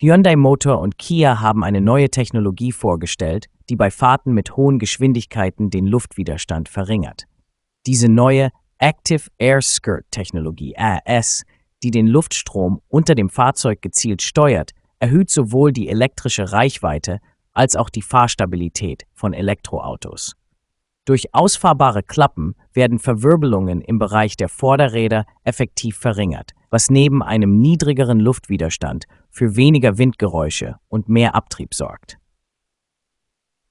Hyundai Motor und Kia haben eine neue Technologie vorgestellt, die bei Fahrten mit hohen Geschwindigkeiten den Luftwiderstand verringert. Diese neue Active Air Skirt Technologie AS, die den Luftstrom unter dem Fahrzeug gezielt steuert, erhöht sowohl die elektrische Reichweite als auch die Fahrstabilität von Elektroautos. Durch ausfahrbare Klappen werden Verwirbelungen im Bereich der Vorderräder effektiv verringert, was neben einem niedrigeren Luftwiderstand für weniger Windgeräusche und mehr Abtrieb sorgt.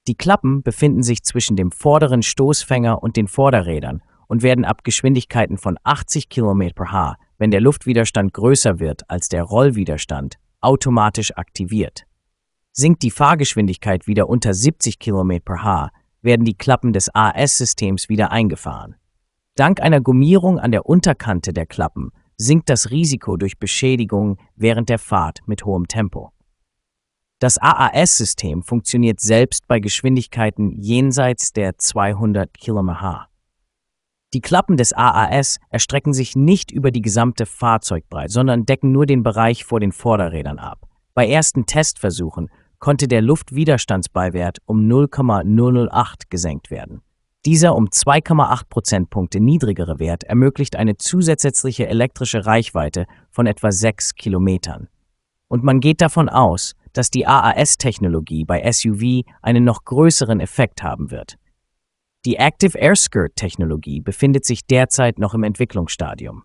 Die Klappen befinden sich zwischen dem vorderen Stoßfänger und den Vorderrädern und werden ab Geschwindigkeiten von 80 km/h, wenn der Luftwiderstand größer wird als der Rollwiderstand, automatisch aktiviert. Sinkt die Fahrgeschwindigkeit wieder unter 70 km/h, werden die Klappen des AS-Systems wieder eingefahren. Dank einer Gummierung an der Unterkante der Klappen sinkt das Risiko durch Beschädigungen während der Fahrt mit hohem Tempo. Das AAS-System funktioniert selbst bei Geschwindigkeiten jenseits der 200 km/h. Die Klappen des AAS erstrecken sich nicht über die gesamte Fahrzeugbreite, sondern decken nur den Bereich vor den Vorderrädern ab. Bei ersten Testversuchen konnte der Luftwiderstandsbeiwert um 0,008 gesenkt werden. Dieser um 2,8 Prozentpunkte niedrigere Wert ermöglicht eine zusätzliche elektrische Reichweite von etwa 6 Kilometern. Und man geht davon aus, dass die AAS-Technologie bei SUV einen noch größeren Effekt haben wird. Die Active Air Skirt-Technologie befindet sich derzeit noch im Entwicklungsstadium.